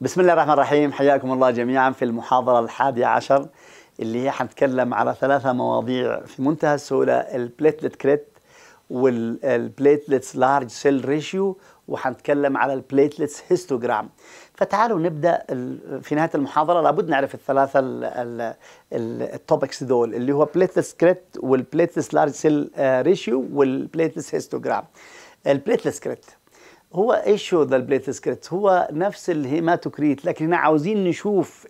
بسم الله الرحمن الرحيم حياكم الله جميعا في المحاضرة الحادية عشر اللي هي حنتكلم على ثلاثة مواضيع في منتهى السهولة البليتلت كريت والبليتلتس لارج سيل ريشيو وحنتكلم على البليتلتس هيستوجرام فتعالوا نبدا في نهايه المحاضره لابد نعرف الثلاثه التوبكس دول اللي هو بليتلتس كريت والبليتلتس لارج سيل ريشيو والبليتلتس هيستوجرام البليتلتس كريت هو ايش هو ده البليتسكريت هو نفس الهيماتوكريت لكن احنا عاوزين نشوف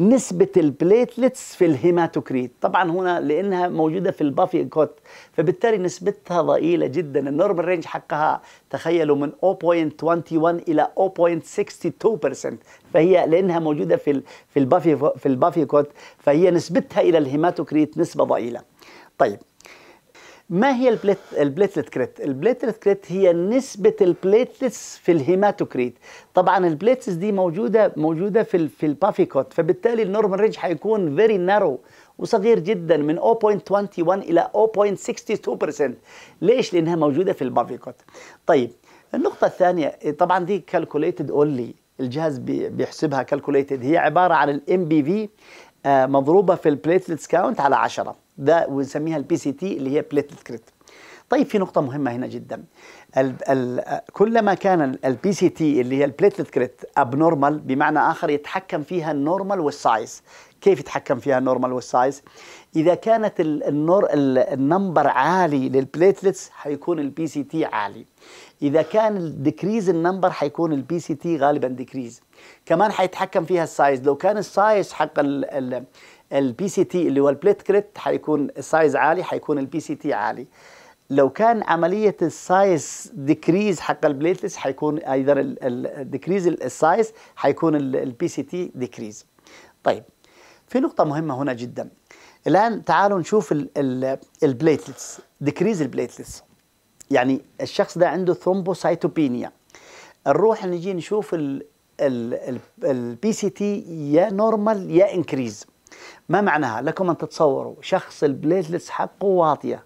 نسبه البليتلتس في الهيماتوكريت طبعا هنا لانها موجوده في البافي كوت فبالتالي نسبتها ضئيله جدا النورمال رينج حقها تخيلوا من 0.21 الى 0.62% فهي لانها موجوده في في البافي في البافي كوت فهي نسبتها الى الهيماتوكريت نسبه ضئيله طيب ما هي البليت البليتلت كريت؟ البليتلت كريت هي نسبة البليتلتس في الهيماتوكريت. طبعا البليتلتس دي موجودة موجودة في الـ في البافيكوت فبالتالي النورمال ريج حيكون فيري نارو وصغير جدا من 0.21 إلى 0.62% ليش؟ لأنها موجودة في البافيكوت. طيب النقطة الثانية طبعا دي كالكوليتد اونلي الجهاز بيحسبها كالكوليتد هي عبارة عن الام آه، بي في مضروبة في البليتلتس كاونت على 10 ده ونسميها البي سي تي اللي هي بليتلت كريت طيب في نقطة مهمة هنا جدا الـ الـ كلما كان البي سي تي اللي هي البليتلت كريت ابنورمال بمعنى آخر يتحكم فيها النورمال والسايز كيف يتحكم فيها النورمال والسايز إذا كانت النور النمبر عالي للبليتلتس هيكون البي سي تي عالي اذا كان الديكريز النمبر حيكون البي سي تي غالبا ديكريز كمان حيتحكم فيها السايز لو كان السايز حق البي سي تي اللي هو البليت كريت حيكون السايز عالي حيكون البي سي تي عالي لو كان عملية السايز ديكريز حق البليتلس حيكون ايضا الديكريز السايز حيكون البي سي تي ديكريز طيب في نقطة مهمة هنا جدا الآن تعالوا نشوف البليتلتس ديكريز البليتلتس يعني الشخص ده عنده ثرومبوسايتوبينيا نروح نجي نشوف البي سي تي يا نورمال يا انكريز ما معناها لكم ان تتصوروا شخص البليتلتس حقه واطيه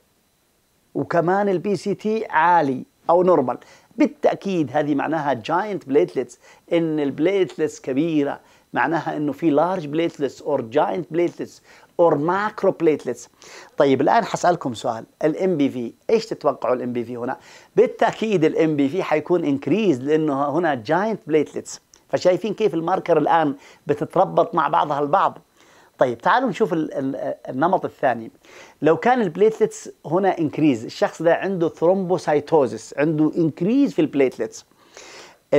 وكمان البي سي تي عالي او نورمال بالتاكيد هذه معناها جاينت بليتلتس ان البليتلتس كبيره معناها انه في لارج بليتلتس اور جاينت بليتلتس اور ماكرو بليتلتس طيب الان حسالكم سؤال الام بي في ايش تتوقعوا الام بي في هنا بالتاكيد الام بي في حيكون انكريز لانه هنا جاينت بليتلتس فشايفين كيف الماركر الان بتتربط مع بعضها البعض طيب تعالوا نشوف النمط الثاني لو كان البليتلتس هنا انكريز الشخص ده عنده ثرومبوسايتوزس عنده انكريز في البليتلتس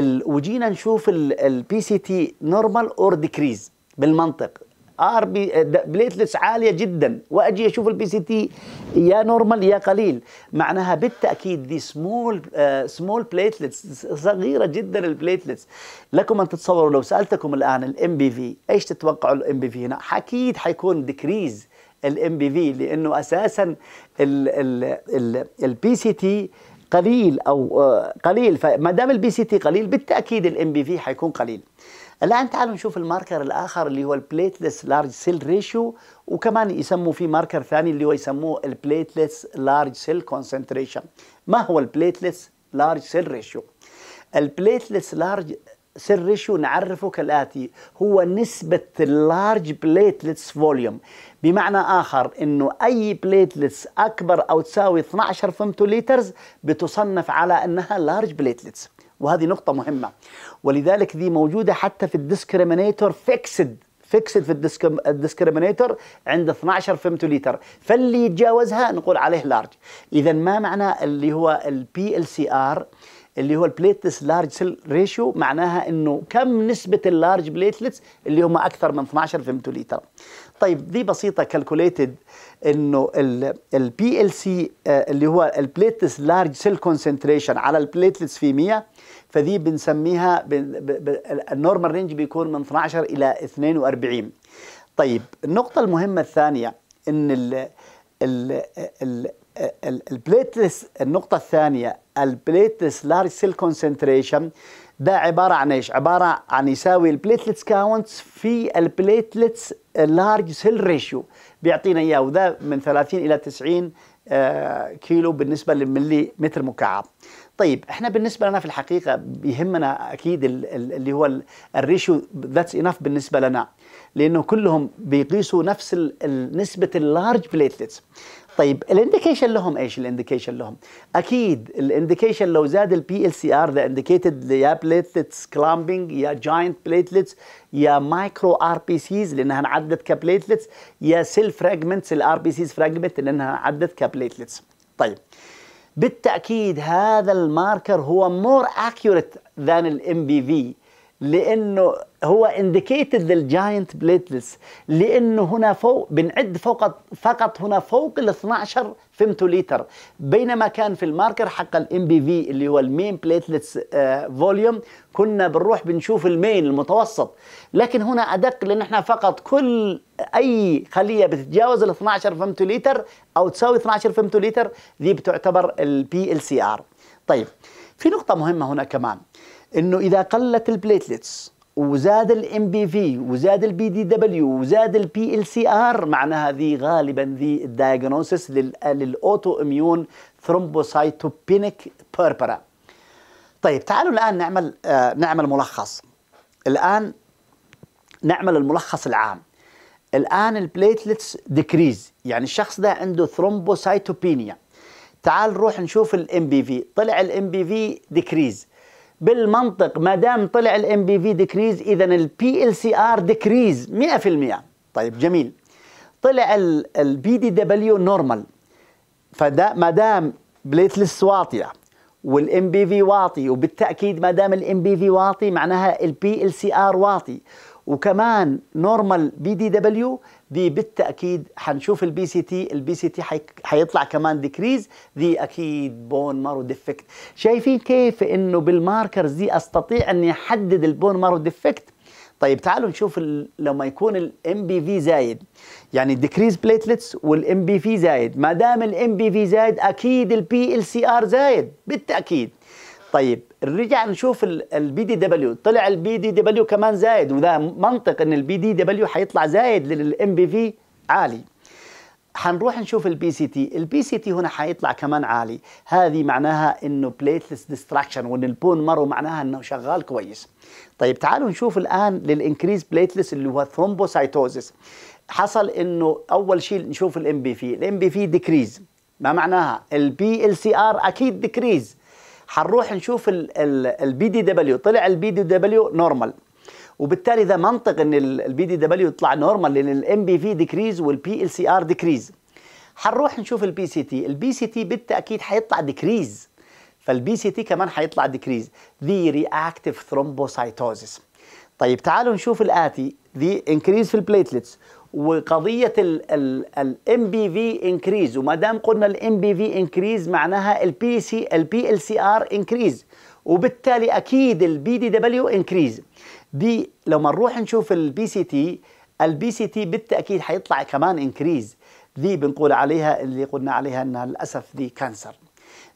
وجينا نشوف البي سي تي نورمال اور ديكريز بالمنطق ار بي بليتلتس عاليه جدا واجي اشوف البي سي تي يا نورمال يا قليل معناها بالتاكيد دي سمول سمول بليتلتس صغيره جدا البليتلتس لكم ان تتصوروا لو سالتكم الان الام بي في ايش تتوقعوا الام بي في هنا اكيد حيكون ديكريز الام بي في لانه اساسا البي سي تي قليل او آه، قليل فما دام البي سي تي قليل بالتاكيد الام بي في حيكون قليل الآن تعالوا نشوف الماركر الآخر اللي هو البليتلس لارج سيل ريشيو وكمان يسموا في ماركر ثاني اللي هو يسموه البليتلس لارج سيل كونسنتريشن ما هو البليتلس لارج سيل ريشيو البليتلس لارج سيل ريشيو نعرفه كالآتي هو نسبة اللارج بليتلس فوليوم بمعنى آخر أنه أي بليتلتس أكبر أو تساوي 12 فمتوليترز بتصنف على أنها لارج بليتلس وهذه نقطة مهمة ولذلك دي موجودة حتى في الديسكريمينيتور فيكسد فيكسد في الديسكريمينيتور عند 12 لتر فاللي يتجاوزها نقول عليه لارج اذا ما معنى اللي هو البي ال سي ار اللي هو البليتلس لارج سيل ريشيو معناها انه كم نسبه اللارج بليتلتس اللي هم اكثر من 12 لتر طيب دي بسيطه كالكوليتد انه البي ال سي آه، اللي هو البليتس لارج سيل كونسنتريشن على البليتلتس في 100 فدي بنسميها النورمال رينج بيكون من 12 الى 42 طيب النقطه المهمه الثانيه ان ال ال ال البليتس النقطة الثانية البليتس لارج سيل كونسنتريشن ده عباره عن ايش؟ عباره عن يساوي البليتلتس كاونتس في البليتلتس لارج سيل ريشيو بيعطينا اياه وده من 30 الى 90 آه، كيلو بالنسبه للملي متر مكعب. طيب احنا بالنسبه لنا في الحقيقه بيهمنا اكيد اللي هو الريشيو ذاتس انف بالنسبه لنا لانه كلهم بيقيسوا نفس نسبه اللارج بليتلتس طيب الانديكيشن لهم ايش الانديكيشن لهم اكيد الانديكيشن لو زاد البي ال سي ار ذا انديكيتد يا بليتلتس كلامبنج يا جاينت بليتلتس يا مايكرو ار بي سيز لانها انعدت كبليتلتس يا سيل فراجمنتس الار بي سيز فراجمنت لانها انعدت كبليتلتس طيب بالتاكيد هذا الماركر هو مور اكيوريت ذان الام بي في لانه هو انديكيتد للجاينت بليتلس لانه هنا فوق بنعد فقط فقط هنا فوق ال 12 فيمتوليتر بينما كان في الماركر حق الام بي في اللي هو المين بليتلس فوليوم كنا بنروح بنشوف المين المتوسط لكن هنا ادق لان احنا فقط كل اي خليه بتتجاوز ال 12 فيمتوليتر او تساوي 12 فيمتوليتر دي بتعتبر البي ال سي ار طيب في نقطه مهمه هنا كمان انه اذا قلت البليتلتس وزاد الام بي في وزاد البي دي دبليو وزاد البي ال سي ار معناها ذي غالبا ذي الدايجنوسيس للاوتو اميون ثرومبوسايتوبينيك بيربرا طيب تعالوا الان نعمل آه نعمل ملخص الان نعمل الملخص العام الان البليتلتس ديكريز يعني الشخص ده عنده ثرومبوسايتوبينيا تعال نروح نشوف الام بي في طلع الام بي في ديكريز بالمنطق ما دام طلع الام بي في ديكريز اذا البي ال سي ار ديكريز 100% طيب جميل طلع البي دي دبليو نورمال فدا ما دام بليتلس واطيه والام بي في واطي وبالتاكيد ما دام الام بي في واطي معناها البي ال سي ار واطي وكمان نورمال بي دي دبليو دي بالتاكيد حنشوف البي سي تي البي سي تي حيطلع كمان ديكريز دي اكيد بون مارو ديفكت شايفين كيف انه بالماركرز دي استطيع اني احدد البون مارو ديفكت طيب تعالوا نشوف لما يكون الام بي في زايد يعني الديكريز بليتلتس والام بي في زايد ما دام الام بي في زايد اكيد البي ال سي ار زايد بالتاكيد طيب رجع نشوف البي دي دبليو طلع البي دي دبليو كمان زايد وذا منطق ان البي دي دبليو حيطلع زايد للام بي في عالي حنروح نشوف البي سي تي البي سي تي هنا حيطلع كمان عالي هذه معناها انه بليتلس ديستراكشن وان البون مرو معناها انه شغال كويس طيب تعالوا نشوف الان للانكريز بليتلس اللي هو ثرومبوسايتوزس حصل انه اول شيء نشوف الام بي في الام بي في ديكريز ما معناها البي ال سي ار اكيد ديكريز حنروح نشوف البي دي دبليو طلع البي دي دبليو نورمال وبالتالي ده منطق ان البي دي دبليو يطلع نورمال لان الام بي في ديكريز والبي ال سي ار ديكريز حنروح نشوف البي سي تي البي سي تي بالتاكيد حيطلع ديكريز فالبي سي تي كمان حيطلع ديكريز ذا رياكتيف ثرومبوسايتوزيس طيب تعالوا نشوف الاتي ذا انكريز في البليتلتس وقضيه الام بي في انكريز وما دام قلنا الام بي في انكريز معناها البي سي البي ال سي ار انكريز وبالتالي اكيد البي دي دبليو انكريز دي لما نروح نشوف البي سي تي البي سي تي بالتاكيد حيطلع كمان انكريز دي بنقول عليها اللي قلنا عليها انها للاسف دي كانسر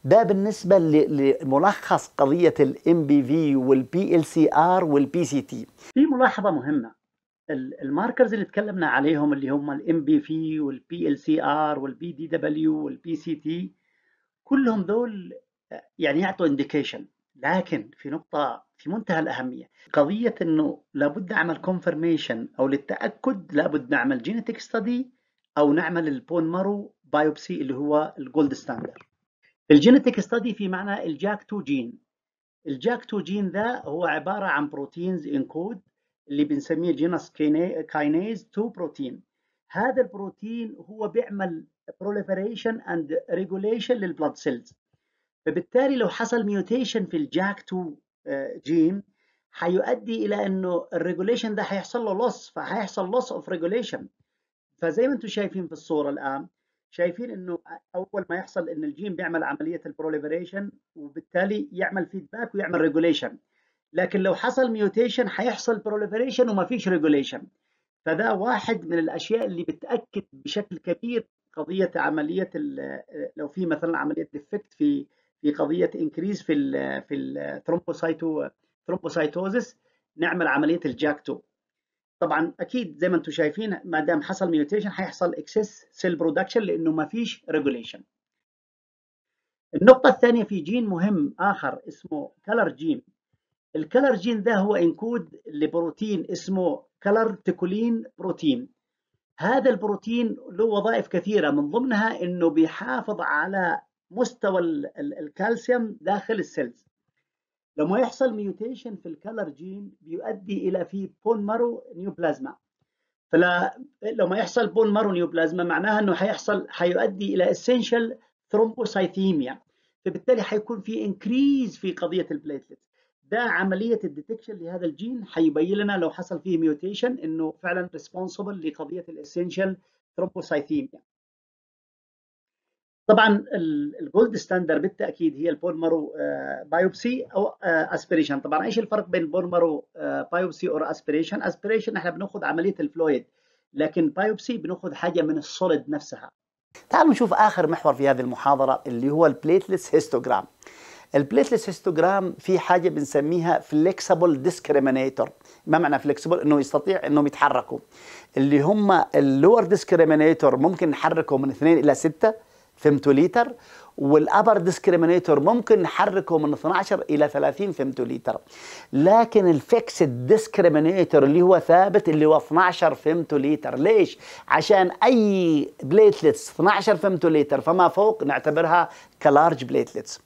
ده بالنسبه لملخص قضيه الام بي في والبي ال سي ار والبي سي تي في ملاحظه مهمه الماركرز اللي تكلمنا عليهم اللي هم الام بي في والبي ال سي ار والبي دي دبليو والبي سي تي كلهم دول يعني يعطوا انديكيشن لكن في نقطة في منتهى الأهمية قضية أنه لابد أعمل كونفرميشن أو للتأكد لابد نعمل جينيتك ستدي أو نعمل البون مارو بايوبسي اللي هو الجولد ستاندر الجينيتك ستدي في معنى الجاك 2 جين الجاك 2 جين ذا هو عبارة عن بروتينز انكود اللي بنسميه جينس كاينيز 2 بروتين هذا البروتين هو بيعمل بروليفريشن اند ريجوليشن للبلاد سيلز فبالتالي لو حصل ميوتيشن في الجاك 2 جين هيؤدي الى انه الريجوليشن ده هيحصل له لوس فهيحصل لوس اوف ريجوليشن فزي ما انتم شايفين في الصوره الان شايفين انه اول ما يحصل ان الجين بيعمل عمليه البروليفريشن وبالتالي يعمل فيدباك ويعمل ريجوليشن لكن لو حصل ميوتيشن هيحصل بروليفريشن وما فيش ريجوليشن فده واحد من الاشياء اللي بتاكد بشكل كبير قضيه عمليه لو في مثلا عمليه ديفكت في في قضيه انكريز في الـ في الثرومبوسايتو ثرومبوسايتوزس نعمل عمليه الجاك طبعا اكيد زي ما انتم شايفين ما دام حصل ميوتيشن هيحصل اكسس سيل برودكشن لانه ما فيش ريجوليشن النقطه الثانيه في جين مهم اخر اسمه كلر جين الكلر جين ده هو انكود لبروتين اسمه كلر تيكولين بروتين هذا البروتين له وظائف كثيره من ضمنها انه بيحافظ على مستوى الكالسيوم داخل السيلز لما يحصل ميوتيشن في الكلر جين بيؤدي الى في بون مارو نيوبلازما فلا لما يحصل بون مارو نيوبلازما معناها انه هيحصل هيؤدي الى اسينشال ثرومبوسايتيميا فبالتالي حيكون في انكريز في قضيه البليتلت ده عمليه الديتكشن لهذا الجين هيبين لنا لو حصل فيه ميوتيشن انه فعلا ريسبونسبل لقضيه الاسينشال ثرومبوسايثيميا طبعا الجولد ستاندر بالتاكيد هي البولمرو بايوبسي آه، او اسبريشن آه، طبعا ايش الفرق بين بون بايوبسي اور اسبريشن اسبريشن احنا بناخذ عمليه الفلويد لكن بايوبسي بناخذ حاجه من السوليد نفسها تعالوا نشوف اخر محور في هذه المحاضره اللي هو البليتلس هيستوجرام البليتلس هيستوجرام في حاجه بنسميها فليكسبل ديسكريمينيتور ما معنى فليكسبل انه يستطيع انهم يتحركوا اللي هم اللور ديسكريمينيتور ممكن نحركه من 2 الى 6 فيمتوليتر والابر ديسكريمينيتور ممكن نحركه من 12 الى 30 فيمتوليتر لكن الفيكس ديسكريمينيتور اللي هو ثابت اللي هو 12 فيمتوليتر ليش عشان اي بليتلتس 12 فيمتوليتر فما فوق نعتبرها كلارج بليتلتس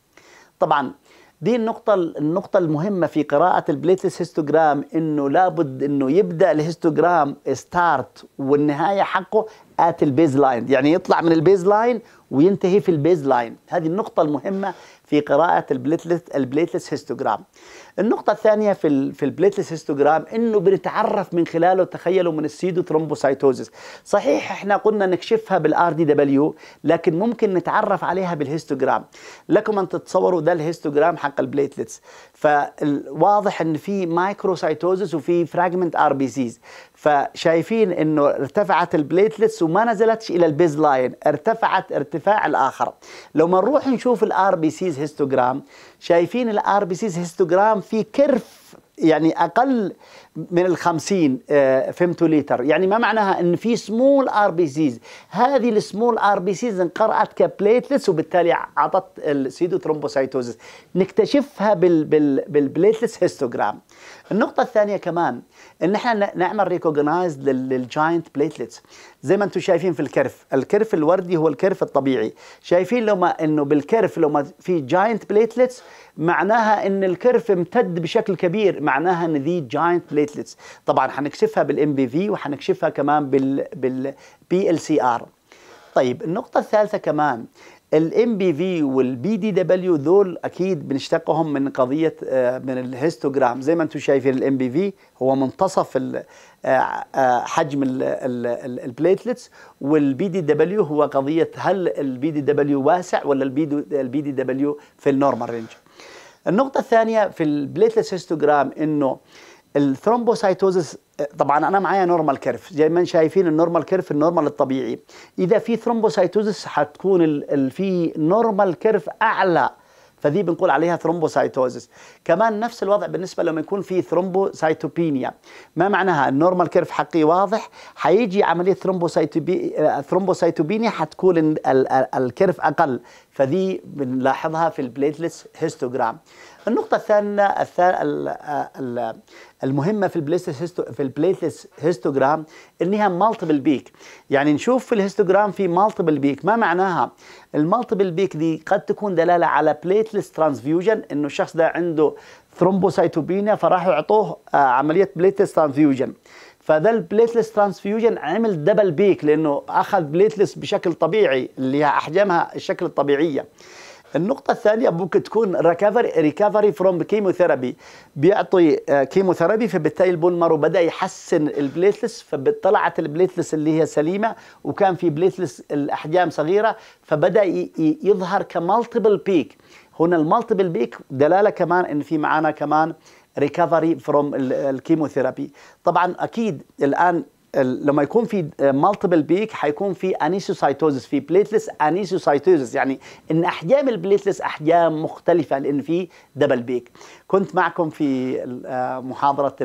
طبعا دي النقطة النقطة المهمة في قراءة البليتس هيستوجرام انه لابد انه يبدا الهيستوجرام ستارت والنهاية حقه ات البيز لاين يعني يطلع من البيز لاين وينتهي في البيز لاين هذه النقطه المهمه في قراءه البليتلس البليتلس هيستوجرام النقطه الثانيه في في البليتلس هيستوجرام انه بنتعرف من خلاله تخيلوا من السيدو ثرومبوسايتوزس صحيح احنا قلنا نكشفها بالار دي دبليو لكن ممكن نتعرف عليها بالهيستوجرام لكم ان تتصوروا ده الهيستوجرام حق البليتلتس فواضح ان في مايكروسايتوزس وفي فراجمنت ار بي سيز فشايفين انه ارتفعت البليتلتس وما نزلتش الى البيز لاين ارتفعت ارتفاع الاخر لو ما نروح نشوف الار بي سيز هيستوجرام شايفين الار بي سيز هيستوجرام في كرف يعني اقل من ال 50 آه، فيمتوليتر يعني ما معناها ان في سمول ار بي سيز هذه السمول ار بي سيز انقرات كبليتلتس وبالتالي اعطت السيدو ثرومبوسايتوزس نكتشفها بال بال بالبليتلتس هيستوجرام النقطه الثانيه كمان ان احنا نعمل ريكوجنايز للجاينت بليتلتس زي ما انتم شايفين في الكرف الكرف الوردي هو الكرف الطبيعي شايفين لما انه بالكرف لما في جاينت بليتلتس معناها ان الكرف امتد بشكل كبير معناها ان ذي جاينت بليتلتس طبعا حنكشفها بالام بي في وحنكشفها كمان بال بي ال سي ار طيب النقطه الثالثه كمان الام بي في والبي دي دبليو دول اكيد بنشتقهم من قضيه آه، من الهيستوجرام زي ما انتم شايفين الام بي في هو منتصف آه، آه، حجم البليتلتس والبي دي دبليو هو قضيه هل البي دي دبليو واسع ولا البي دي دبليو في النورمال رينج النقطه الثانيه في البليتلتس هيستوجرام انه الثرومبوسايتوزس طبعا انا معايا نورمال كيرف زي ما شايفين النورمال كيرف النورمال الطبيعي اذا في ثرومبوسايتوزس هتكون في نورمال كيرف اعلى فذي بنقول عليها ثرومبوسايتوزس كمان نفس الوضع بالنسبه لما يكون في ثرومبوسايتوبينيا ما معناها النورمال كيرف حقي واضح حيجي عمليه ثرومبوسايتوبينيا آه، حتكون الكيرف اقل فذي بنلاحظها في البليتلس هيستوجرام النقطة الثانية المهمة في البليت في البليت هيستوجرام انها مالتيبل بيك يعني نشوف في الهيستوجرام في مالتيبل بيك ما معناها المالتيبل بيك دي قد تكون دلالة على بليتلس ترانسفيوجن انه الشخص ده عنده ثرومبوسايتوبينيا فراحوا يعطوه آه، عملية بليتلس ترانسفيوجن فده البليتلس ترانسفيوجن عمل دبل بيك لانه اخذ بليتلس بشكل طبيعي اللي احجامها الشكل الطبيعيه النقطة الثانية ممكن تكون ريكفري ريكفري فروم كيموثيرابي بيعطي كيموثيرابي آه، فبالتالي مارو بدأ يحسن البليتلس فطلعت البليتلس اللي هي سليمة وكان في بليتلس الأحجام صغيرة فبدأ يظهر كمالتيبل بيك هنا المالتيبل بيك دلالة كمان إن في معانا كمان ريكفري فروم الكيموثيرابي طبعا أكيد الآن لما يكون في مالتيبل آه، بيك حيكون في انيسوسايتوزس في بليتلس انيسوسايتوزس يعني ان احجام البليتلس احجام مختلفه لان في دبل بيك كنت معكم في آه، محاضره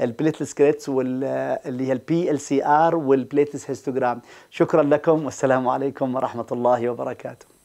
البليتلس كريتس واللي هي البي ال سي ار والبليتلس هيستوجرام شكرا لكم والسلام عليكم ورحمه الله وبركاته